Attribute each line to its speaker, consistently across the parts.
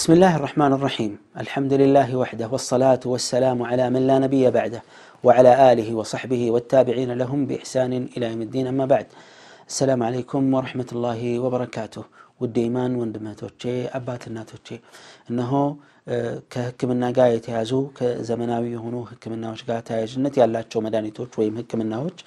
Speaker 1: بسم الله الرحمن الرحيم الحمد لله وحده والصلاة والسلام على من لا نبي بعده وعلى آله وصحبه والتابعين لهم بإحسان إلى يوم الدين أما بعد السلام عليكم ورحمة الله وبركاته والديمان ኢማን أباتناتوتشي أنه ከህክምና ጋር የተያዙ ከዘመናዊ የሆኑ ህክምናዎች ጋር ተያያዥነት ያላቸው መድኃኒቶች ወይም ህክምናዎች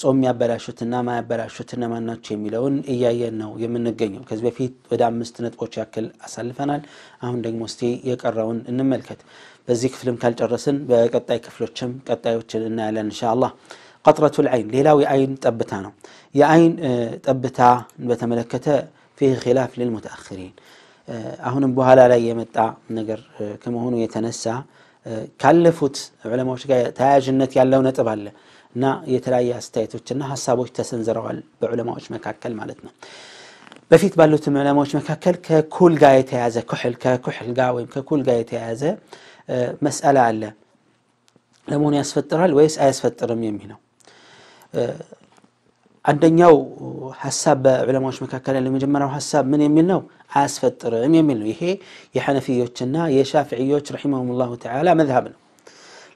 Speaker 1: ጾም ያበላሹትና ማያበላሹትና ማናቸው የሚለውን እያየን ነው የምንገኘው። ከዚህ በፊት ወደ አምስት ነጥቦች ያክል አሳልፈናል። አሁን ደግሞ እስቲ የቀረውን እንመልከት። በዚህ ክፍልም ካልጨረስን በቀጣይ ክፍሎችም ቀጣዮችን እናያለን ኢንሻአላህ። ቀጥረቱል አይን ሌላው የአይን ጠብታ ነው። የአይን ጠብታ በተመለከተ ፊህ ኺላፍ ሊልሙተአኽሪን አሁንም በኋላ ላይ የመጣ ነገር ከመሆኑ የተነሳ ካለፉት ዑለማዎች ጋር ተያያዥነት ያለው ነጥብ አለ እና የተለያየ አስተያየቶችና ሀሳቦች ተሰንዝረዋል በዑለማዎች መካከል ማለት ነው። በፊት ባሉትም ዑለማዎች መካከል ከኩል ጋር የተያያዘ ኩሕል ከኩሕል ጋር ወይም ከኩል ጋር የተያያዘ መስአላ አለ። ለመሆኑ ያስፈጥራል ወይስ አያስፈጥርም የሚለው አንደኛው ሀሳብ በዑለማዎች መካከል ያለው የመጀመሪያው ሀሳብ ምን የሚል ነው? አያስፈጥርም የሚል ነው። ይሄ የሐነፊዮችና የሻፍዕዮች ረሒመሁሙላሁ ተዓላ መዝሀብ ነው።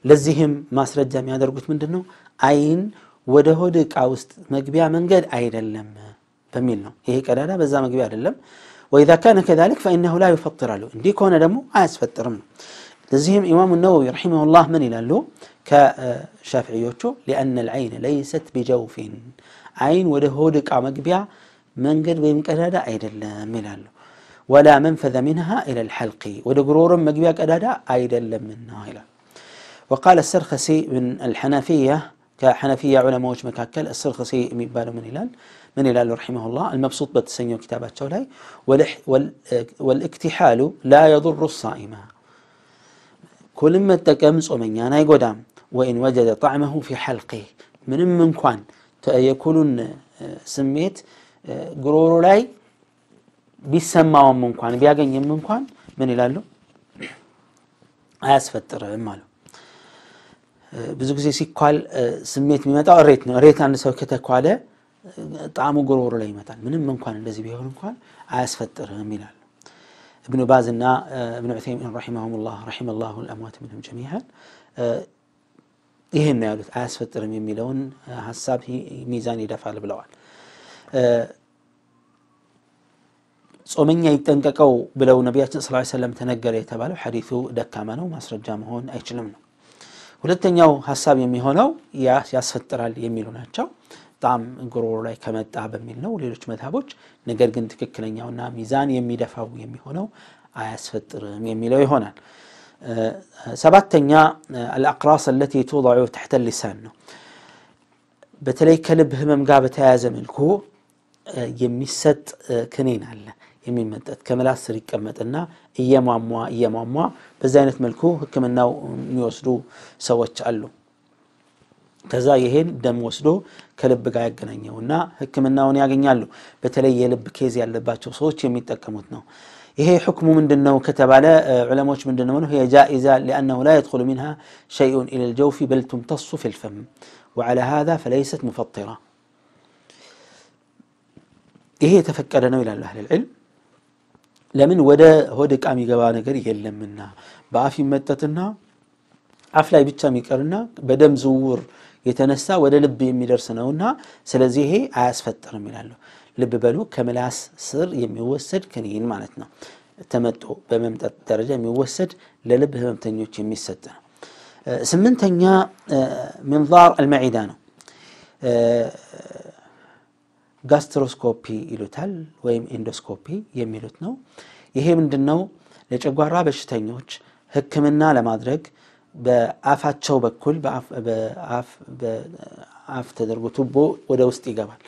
Speaker 1: ለዚህም ማስረጃ የሚያደርጉት ምንድን ነው? አይን ወደ ሆድ ዕቃ ውስጥ መግቢያ መንገድ አይደለም በሚል ነው። ይሄ ቀዳዳ በዛ መግቢያ አይደለም። ወኢዛ ካነ ከዛሊክ ፈኢነሁ ላ ዩፈጥር አሉ። እንዲህ ከሆነ ደግሞ አያስፈጥርም ነው። لزهم إمام النووي رحمه الله من إلى له كشافعيوتشو لأن العين ليست بجوف عين وده هودك عمق بيع من قد بيمك أدادا أيد الله ولا منفذ منها إلى الحلق وده قرور مق بيع أدادا أيد الله وقال السرخسي من الحنفية كحنفية علماء وش مكاكل السرخسي مبال من إلال من إلال رحمه الله المبسوط بتسنيو كتابات شولاي والاكتحال لا يضر الصائمة كل ما تكمس أمين يقدام وإن وجد طعمه في حلقه من من كوان የኩሉን ስሜት ጉሮሮ ላይ ቢሰማውም እንኳን ቢያገኝም እንኳን ምን ይላሉ አያስፈጥርም አሉ። ብዙ ጊዜ ሲኳል ስሜት የሚመጣው ሬት ነው። እሬት አንድ ሰው ከተኳለ ጣሙ ጉሮሮ ላይ ይመጣል። ምንም እንኳን እንደዚህ ቢሆን እንኳን አያስፈጥርም ይላሉ። እብኑ ባዝና እብኑ ዑተይሚን ረሒመሁሙላህ ረሒመላሁ ልአምዋት ምንሁም ጀሚዓን ይህን ነው ያሉት። አያስፈጥርም የሚለውን ሀሳብ ሚዛን ይደፋል ብለዋል። ጾመኛ ይጠንቀቀው ብለው ነቢያችን ስለ ሰለም ተነገረ የተባለው ሐዲቱ ደካማ ነው፣ ማስረጃ መሆን አይችልም ነው። ሁለተኛው ሀሳብ የሚሆነው ያስፈጥራል የሚሉ ናቸው። በጣም ጉሮሮ ላይ ከመጣ በሚል ነው ሌሎች መዝሃቦች። ነገር ግን ትክክለኛውና ሚዛን የሚደፋው የሚሆነው አያስፈጥርም የሚለው ይሆናል። ሰባተኛ አልአቅራስ አለቲ ቱضዑ ተሕተ ሊሳን ነው። በተለይ ከልብ ህመም ጋር በተያያዘ መልኩ የሚሰጥ ክኒን አለ የሚመጠጥ ከምላስ ስር ይቀመጥና እየሟሟ እየሟሟ በዚ አይነት መልኩ ህክምናው የሚወስዱ ሰዎች አሉ። ከዛ ይሄን ደም ወስዶ ከልብ ጋር ያገናኘውና ህክምናውን ያገኛሉ። በተለይ የልብ ኬዝ ያለባቸው ሰዎች የሚጠቀሙት ነው። ይሄ ሕክሙ ምንድን ነው ከተባለ ዑለሞች ምንድን ነው هي جائزة لأنه لا يدخل منها شيء إلى الجوف بل تمتص في الفم وعلى هذا فليست مفطرة ይሄ የተፈቀደ ነው ይላሉ አህል ልዕልም ለምን ወደ ሆድ ዕቃ የሚገባ ነገር የለምና በአፍ ይመጠትና አፍ ላይ ብቻ የሚቀርና በደም ዝውውር የተነሳ ወደ ልብ የሚደርስ ነውና ስለዚህ ይሄ አያስፈጥርም ይላሉ ልብ በሉ ከምላስ ስር የሚወሰድ ክኒን ማለት ነው። ተመጦ በመምጠጥ ደረጃ የሚወሰድ ለልብ ህመምተኞች የሚሰጥ ነው። ስምንተኛ ምንዛር አልመዒዳ ነው። ጋስትሮስኮፒ ይሉታል ወይም ኢንዶስኮፒ የሚሉት ነው። ይሄ ምንድን ነው? ለጨጓራ በሽተኞች ህክምና ለማድረግ በአፋቸው በኩል በአፍ ተደርጎ ቱቦ ወደ ውስጥ ይገባል።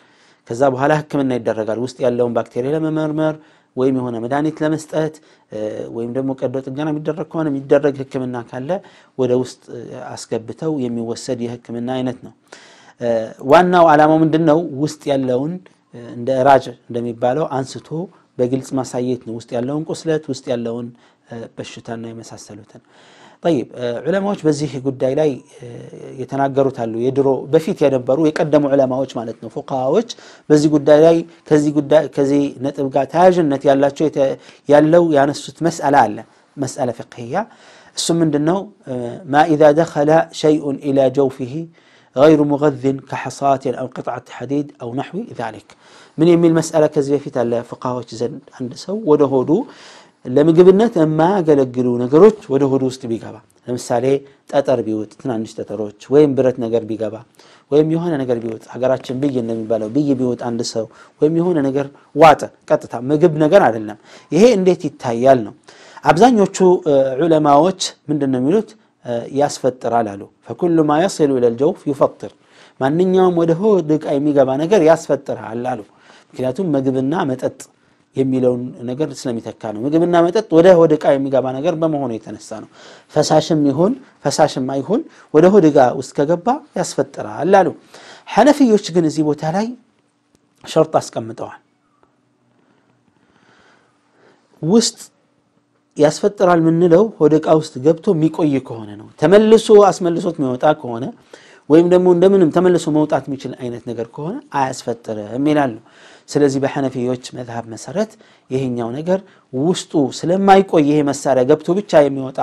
Speaker 1: ከዛ በኋላ ህክምና ይደረጋል። ውስጥ ያለውን ባክቴሪያ ለመመርመር ወይም የሆነ መድኃኒት ለመስጠት ወይም ደግሞ ቀዶ ጥገና የሚደረግ ከሆነ የሚደረግ ህክምና ካለ ወደ ውስጥ አስገብተው የሚወሰድ የህክምና አይነት ነው። ዋናው ዓላማው ምንድን ነው? ውስጥ ያለውን እንደ ራጅ እንደሚባለው አንስቶ በግልጽ ማሳየት ነው። ውስጥ ያለውን ቁስለት፣ ውስጥ ያለውን በሽታና የመሳሰሉትን ጠይብ ዑለማዎች በዚህ ጉዳይ ላይ የተናገሩት አሉ። የድሮ በፊት የነበሩ የቀደሙ ዑለማዎች ማለት ነው ፉቃሃዎች በዚህ ጉዳይ ላይ ከዚህ ጉዳይ ከዚህ ነጥብ ጋር ተያያዥነት ያላቸው ያለው ያነሱት መስአላ አለ መስአላ ፍቅህያ እሱ ምንድን ነው? ማ ኢዛ ደኸለ ሸይኡን ኢላ ጀውፊሂ غير مغذ كحصاة أو قطعة حديد أو نحو ذلك من يميل مسألة كذا في فقهاء زند عند سو ودهودو ለምግብነት የማያገለግሉ ነገሮች ወደ ሆድ ውስጥ ቢገባ ለምሳሌ ጠጠር ቢውጥ ትናንሽ ጠጠሮች ወይም ብረት ነገር ቢገባ ወይም የሆነ ነገር ቢወጥ ሀገራችን ብይ እንደሚባለው ብይ ቢወጥ አንድ ሰው ወይም የሆነ ነገር ዋጠ ቀጥታ ምግብ ነገር አይደለም ይሄ እንዴት ይታያል ነው አብዛኞቹ ዑለማዎች ምንድን ነው የሚሉት ያስፈጥራል አሉ ፈኩሉ ማ የስሉ ኢለልጀውፍ ዩፈጥር ማንኛውም ወደ ሆድ ዕቃ የሚገባ ነገር ያስፈጥራል አሉ ምክንያቱም ምግብና መጠጥ የሚለውን ነገር ስለሚተካ ነው። ምግብና መጠጥ ወደ ሆድ ቃ የሚገባ ነገር በመሆኑ የተነሳ ነው። ፈሳሽም ይሁን ፈሳሽም አይሁን ወደ ሆድ ውስጥ ከገባ ያስፈጥራል አሉ። ሐነፊዮች ግን እዚህ ቦታ ላይ ሸርጥ አስቀምጠዋል። ውስጥ ያስፈጥራል የምንለው ሆድ ዕቃ ውስጥ ገብቶ የሚቆይ ከሆነ ነው። ተመልሶ አስመልሶት የሚወጣ ከሆነ ወይም ደግሞ እንደምንም ተመልሶ መውጣት የሚችል አይነት ነገር ከሆነ አያስፈጥርም ይላሉ። ስለዚህ በሐነፊዎች መዝሀብ መሰረት ይህኛው ነገር ውስጡ ስለማይቆይ ይሄ መሳሪያ ገብቶ ብቻ የሚወጣ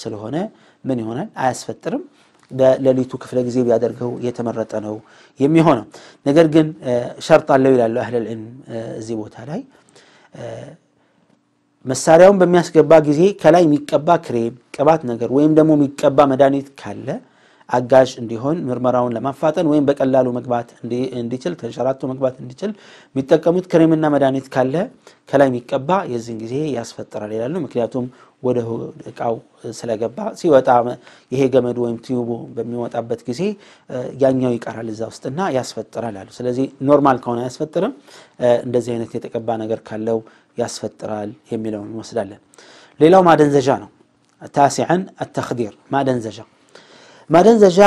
Speaker 1: ስለሆነ ምን ይሆናል? አያስፈጥርም። በሌሊቱ ክፍለ ጊዜ ቢያደርገው የተመረጠ ነው የሚሆነው። ነገር ግን ሸርጥ አለው ይላሉ አህለል እዚህ ቦታ ላይ መሳሪያውን በሚያስገባ ጊዜ ከላይ የሚቀባ ክሬም ቅባት ነገር ወይም ደግሞ የሚቀባ መድኃኒት ካለ አጋዥ እንዲሆን ምርመራውን ለማፋጠን ወይም በቀላሉ መግባት እንዲችል ተንሸራቶ መግባት እንዲችል የሚጠቀሙት ክሬምና መድኃኒት ካለ ከላይ የሚቀባ የዚህን ጊዜ ያስፈጥራል ይላሉ። ምክንያቱም ወደ እቃው ስለገባ ሲወጣ ይሄ ገመዱ ወይም ቲዩቡ በሚወጣበት ጊዜ ያኛው ይቀራል እዛ ውስጥና ያስፈጥራል አሉ። ስለዚህ ኖርማል ከሆነ አያስፈጥርም፣ እንደዚህ አይነት የተቀባ ነገር ካለው ያስፈጥራል የሚለውን እንወስዳለን። ሌላው ማደንዘዣ ነው። ታሲዐን አተኽዲር ማደንዘዣ ማደንዘዣ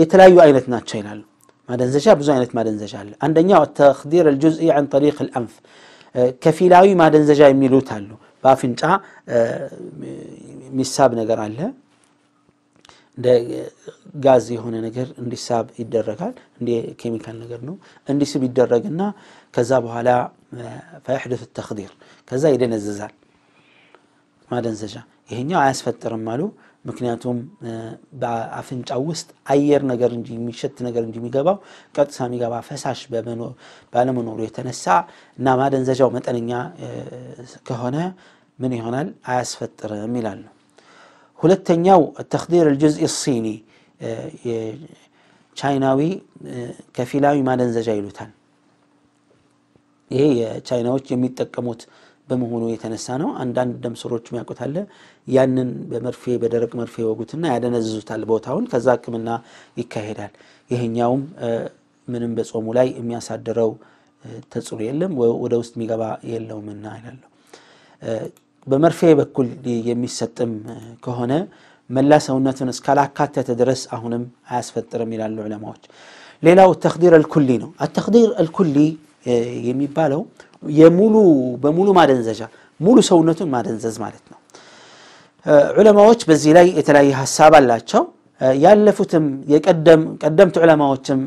Speaker 1: የተለያዩ አይነት ናቸው ይላሉ። ማደንዘዣ ብዙ አይነት ማደንዘዣ አለ። አንደኛው ተክዲር አልጁዝኢ አን ጠሪቅ አልአንፍ ከፊላዊ ማደንዘዣ የሚሉት አሉ። በአፍንጫ የሚሳብ ነገር አለ። እንደ ጋዝ የሆነ ነገር እንዲሳብ ይደረጋል። እንደ ኬሚካል ነገር ነው። እንዲስብ ይደረግና ከዛ በኋላ ፈያሕደቱ ተክዲር ከዛ ይደነዘዛል ማደንዘዣ። ይሄኛው አያስፈጥርም አሉ። ምክንያቱም በአፍንጫው ውስጥ አየር ነገር እንጂ የሚሸት ነገር እንጂ የሚገባው ቀጥታ የሚገባ ፈሳሽ ባለመኖሩ የተነሳ እና ማደንዘዣው መጠነኛ ከሆነ ምን ይሆናል? አያስፈጥርም ነው ሁለተኛው ተክዲር ልጅዝ ሲኒ ቻይናዊ ከፊላዊ ማደንዘዣ ይሉታል። ይሄ የቻይናዎች የሚጠቀሙት በመሆኑ የተነሳ ነው። አንዳንድ ደም ስሮች ያውቁታል። ያንን በመርፌ በደረቅ መርፌ ወጉትና ያደነዝዙታል ቦታውን። ከዛ ህክምና ይካሄዳል። ይህኛውም ምንም በጾሙ ላይ የሚያሳድረው ተጽዕኖ የለም፣ ወደ ውስጥ የሚገባ የለውምና ይላለሁ። በመርፌ በኩል የሚሰጥም ከሆነ መላ ሰውነትን እስካላካተተ ድረስ አሁንም አያስፈጥርም ይላሉ ዕለማዎች ሌላው ተክዲር አልኩሊ ነው። አተክዲር አልኩሊ የሚባለው የሙሉ በሙሉ ማደንዘዣ ሙሉ ሰውነቱን ማደንዘዝ ማለት ነው። ዑለማዎች በዚህ ላይ የተለያየ ሀሳብ አላቸው። ያለፉትም ቀደምት ዑለማዎችም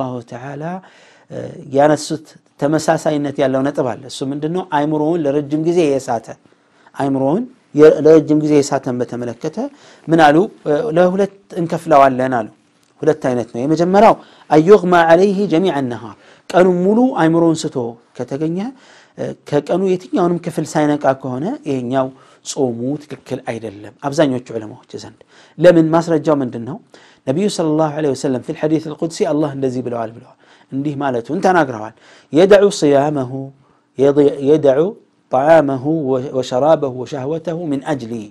Speaker 1: ላሁ ተዓላ ያነሱት ተመሳሳይነት ያለው ነጥብ አለ። እሱ ምንድን ነው? አይምሮውን ለረጅም ጊዜ የሳተ አይምሮውን ለረጅም ጊዜ የሳተን በተመለከተ ምን አሉ? ለሁለት እንከፍለዋለን አሉ ሁለት አይነት ነው የመጀመሪያው አዩግማ አለይህ ጀሚዕ ነሃር ቀኑን ሙሉ አይምሮን ስቶ ከተገኘ ከቀኑ የትኛውንም ክፍል ሳይነቃ ከሆነ ይሄኛው ጾሙ ትክክል አይደለም አብዛኞቹ ዕለማዎች ዘንድ ለምን ማስረጃው ምንድን ነው ነቢዩ ስለ ላሁ ለ ወሰለም ፊ ልሐዲት ልቁድሲ አላህ እንደዚህ ብለዋል ብለዋል እንዲህ ማለቱን ተናግረዋል የደዑ ስያመሁ የደዑ طعامه وشرابه وشهوته من أجلي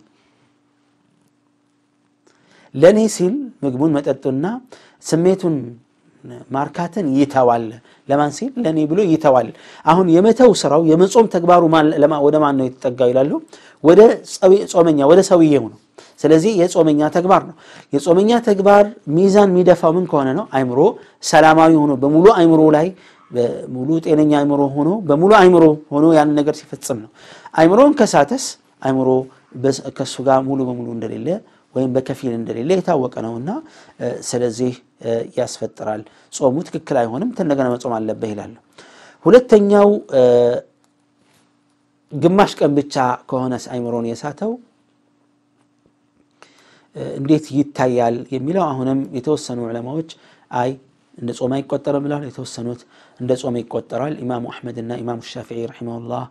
Speaker 1: ለእኔ ሲል ምግቡን መጠጡና ስሜቱን ማርካትን ይተዋል። ለማን ሲል? ለእኔ ብሎ ይተዋል። አሁን የመተው ስራው የመጾም ተግባሩ ወደ ማን ነው የተጠጋው ይላሉ? ወደ ጾመኛ፣ ወደ ሰውየው ነው። ስለዚህ የጾመኛ ተግባር ነው። የጾመኛ ተግባር ሚዛን የሚደፋው ምን ከሆነ ነው? አይምሮ ሰላማዊ ሆኖ በሙሉ አይምሮ ላይ በሙሉ ጤነኛ አይምሮ ሆኖ በሙሉ አይምሮ ሆኖ ያንን ነገር ሲፈጽም ነው። አይምሮን ከሳተስ አይምሮ ከእሱ ጋር ሙሉ በሙሉ እንደሌለ ወይም በከፊል እንደሌለ የታወቀ ነውና ስለዚህ ያስፈጥራል። ጾሙ ትክክል አይሆንም፣ እንደገና መጾም አለበት ይላሉ። ሁለተኛው ግማሽ ቀን ብቻ ከሆነስ አይምሮን የሳተው እንዴት ይታያል የሚለው አሁንም የተወሰኑ ዕለማዎች አይ እንደ ጾም አይቆጠርም ብለዋል። የተወሰኑት እንደ ጾም ይቆጠራል። ኢማሙ ና ኢማሙ ሻፊዒ ረሒመሁላህ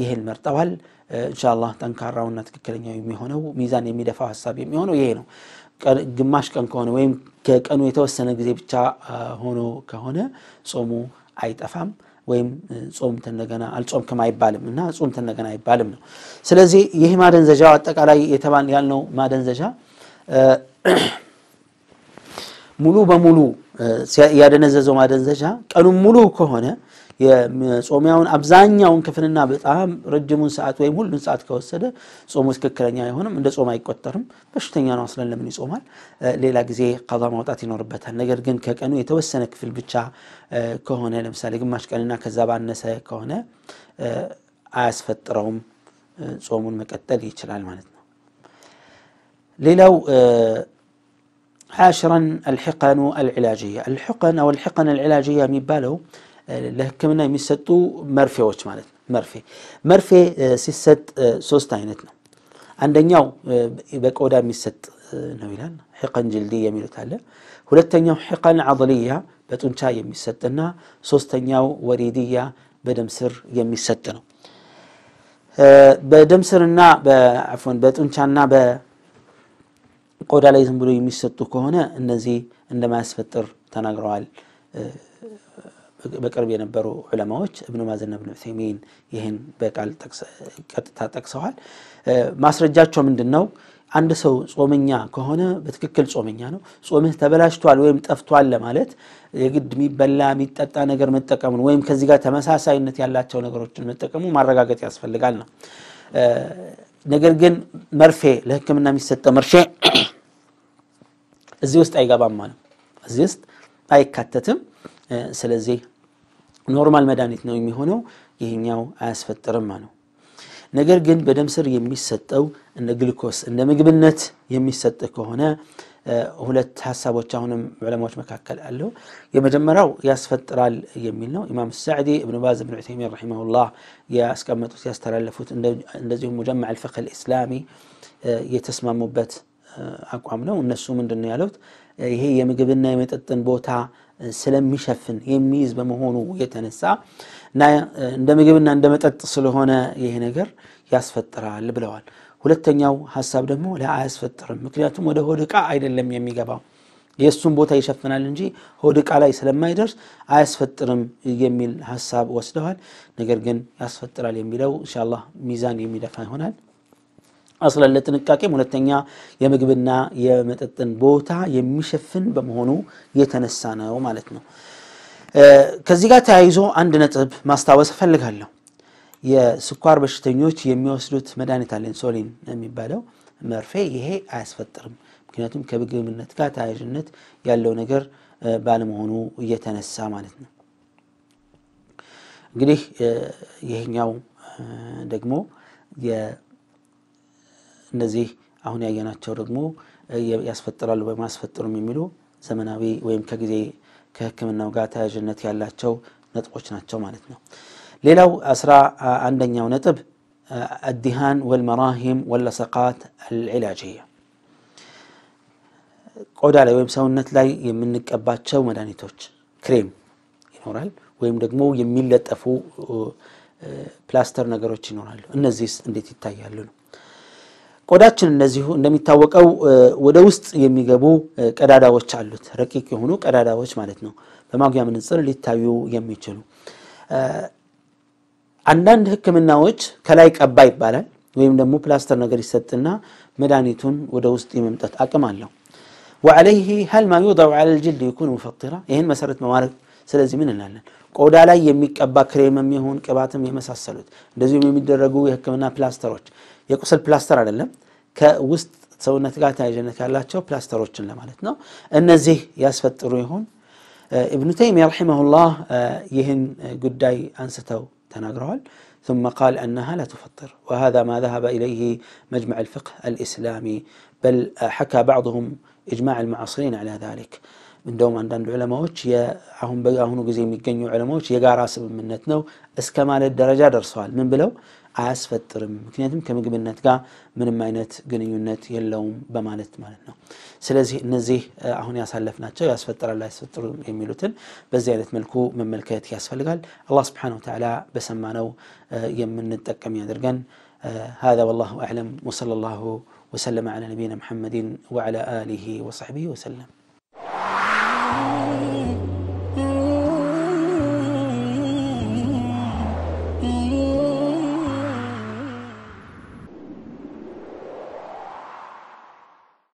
Speaker 1: ይህን መርጠዋል። እንሻላ ጠንካራውና ትክክለኛው የሚሆነው ሚዛን የሚደፋው ሀሳብ የሚሆነው ይሄ ነው። ግማሽ ቀን ከሆነ ወይም ከቀኑ የተወሰነ ጊዜ ብቻ ሆኖ ከሆነ ጾሙ አይጠፋም ወይም ጾም እንደገና አልጾምክም አይባልም እና ጾም እንደገና አይባልም ነው። ስለዚህ ይህ ማደንዘዣው አጠቃላይ የተባል ያልነው ማደንዘዣ ሙሉ በሙሉ ያደነዘዘው ማደንዘዣ ቀኑን ሙሉ ከሆነ የጾሚያውን አብዛኛውን ክፍልና በጣም ረጅሙን ሰዓት ወይም ሁሉን ሰዓት ከወሰደ ጾሙ ትክክለኛ አይሆንም፣ እንደ ጾም አይቆጠርም። በሽተኛ ነው አስለን ለምን ይጾማል? ሌላ ጊዜ ቀዛ ማውጣት ይኖርበታል። ነገር ግን ከቀኑ የተወሰነ ክፍል ብቻ ከሆነ ለምሳሌ ግማሽ ቀንና ከዛ ባነሰ ከሆነ አያስፈጥረውም፣ ጾሙን መቀጠል ይችላል ማለት ነው። ሌላው عاشرا الحقن العلاجية الحقن أو الحقن العلاجية مبالو آه، لكمنا مستو مرفي وش مالت مرفي مرفي سيست سوستاينتنا عندنا يو بك أودا مست نويلان حقن جلدية ميلت على ولتن يو حقن عضلية بتنشاي مستنا سوستن يو وريدية بدم سر يمستنا بدم سرنا عفوا بتنشاي ቆዳ ላይ ዝም ብሎ የሚሰጡ ከሆነ እነዚህ እንደማያስፈጥር ተናግረዋል። በቅርብ የነበሩ ዑለማዎች እብኑ ማዘን ብን ዑሰይሚን ይህን በቃል ቀጥታ ጠቅሰዋል። ማስረጃቸው ምንድን ነው? አንድ ሰው ጾመኛ ከሆነ በትክክል ጾመኛ ነው። ጾምህ ተበላሽቷል ወይም ጠፍቷል ለማለት የግድ የሚበላ የሚጠጣ ነገር መጠቀሙን ወይም ከዚህ ጋር ተመሳሳይነት ያላቸው ነገሮችን መጠቀሙ ማረጋገጥ ያስፈልጋል ነው። ነገር ግን መርፌ ለህክምና የሚሰጠ መርፌ እዚህ ውስጥ አይገባም ማለት እዚህ ውስጥ አይካተትም። ስለዚህ ኖርማል መድኃኒት ነው የሚሆነው። ይህኛው አያስፈጥርም ነው። ነገር ግን በደም ስር የሚሰጠው እንደ ግልኮስ እንደ ምግብነት የሚሰጥ ከሆነ ሁለት ሀሳቦች አሁንም ዑለማዎች መካከል አለው። የመጀመሪያው ያስፈጥራል የሚል ነው። ኢማም ሳዕዲ፣ እብን ባዝ፣ እብን ዑተይሚን ረሒመሁላህ ያስቀመጡት ያስተላለፉት፣ እንደዚሁም ሙጀመዕ አልፍቅህ አልኢስላሚ የተስማሙበት አቋም ነው። እነሱ ምንድን ነው ያሉት? ይሄ የምግብና የመጠጥን ቦታ ስለሚሸፍን የሚይዝ በመሆኑ የተነሳ እና እንደ ምግብና እንደ መጠጥ ስለሆነ ይሄ ነገር ያስፈጥራል ብለዋል። ሁለተኛው ሀሳብ ደግሞ አያስፈጥርም። ምክንያቱም ወደ ሆድ ዕቃ አይደለም የሚገባው የእሱን ቦታ ይሸፍናል እንጂ ሆድ ዕቃ ላይ ስለማይደርስ አያስፈጥርም የሚል ሀሳብ ወስደዋል። ነገር ግን ያስፈጥራል የሚለው እንሻላ ሚዛን የሚደፋ ይሆናል። አስላለ ጥንቃቄም ሁለተኛ የምግብና የመጠጥን ቦታ የሚሸፍን በመሆኑ የተነሳ ነው ማለት ነው። ከዚህ ጋር ተያይዞ አንድ ነጥብ ማስታወስ እፈልጋለሁ። የስኳር በሽተኞች የሚወስዱት መድኃኒት አለ ኢንሱሊን የሚባለው መርፌ። ይሄ አያስፈጥርም። ምክንያቱም ከምግብነት ጋር ተያያዥነት ያለው ነገር ባለመሆኑ እየተነሳ ማለት ነው። እንግዲህ ይህኛው ደግሞ እነዚህ አሁን ያየናቸው ደግሞ ያስፈጥራሉ ወይም አያስፈጥሩም የሚሉ ዘመናዊ ወይም ከጊዜ ከህክምናው ጋር ተያዥነት ያላቸው ነጥቦች ናቸው ማለት ነው። ሌላው አስራ አንደኛው ነጥብ አዲሃን ወልመራሂም ወለሰቃት አልዕላጅያ ቆዳ ላይ ወይም ሰውነት ላይ የምንቀባቸው መድኃኒቶች ክሬም ይኖራል፣ ወይም ደግሞ የሚለጠፉ ፕላስተር ነገሮች ይኖራሉ። እነዚህስ እንዴት ይታያሉ ነው። ቆዳችን እነዚሁ እንደሚታወቀው ወደ ውስጥ የሚገቡ ቀዳዳዎች አሉት፣ ረቂቅ የሆኑ ቀዳዳዎች ማለት ነው። በማጉያ ምንጽር ሊታዩ የሚችሉ አንዳንድ ህክምናዎች ከላይ ቀባ ይባላል ወይም ደግሞ ፕላስተር ነገር ይሰጥና መድኃኒቱን ወደ ውስጥ የመምጠት አቅም አለው። ወዐለይህ ሀል ማ ዩውደዑ ላ ልጅልድ ይኩን ሙፈጢራ ይህን መሰረት መማረግ ስለዚህ ምን እንላለን? ቆዳ ላይ የሚቀባ ክሬምም ይሁን ቅባትም የመሳሰሉት እንደዚሁም የሚደረጉ የህክምና ፕላስተሮች على اللم كوست ፕላስተር አይደለም ከውስጥ ሰውነት ጋር ተያይዘነት ያላቸው ፕላስተሮችን ለማለት ነው እነዚህ ያስፈጥሩ ይሆን ابن تيمية رحمه الله يهن قداي أنستو تنقرهول ثم قال أنها لا تفطر وهذا ما ذهب إليه مجمع الفقه الإسلامي بل حكى بعضهم إجماع المعاصرين على ذلك من دوم عند العلماء يا هم بقى هنو قزيم يقنيوا علماء يقارا سبب من نتنو اسكمال الدرجة درسوال من بلو አያስፈጥርም። ምክንያቱም ከምግብነት ጋር ምንም አይነት ግንኙነት የለውም በማለት ማለት ነው። ስለዚህ እነዚህ አሁን ያሳለፍናቸው ያስፈጥራል፣ አያስፈጥሩም የሚሉትን በዚህ አይነት መልኩ መመልከት ያስፈልጋል። አላህ ስብሓነሁ ወተዓላ በሰማነው የምንጠቀም ያድርገን። هذا والله أعلم وصلى الله وسلم على نبينا محمد وعلى آله وصحبه وسلم.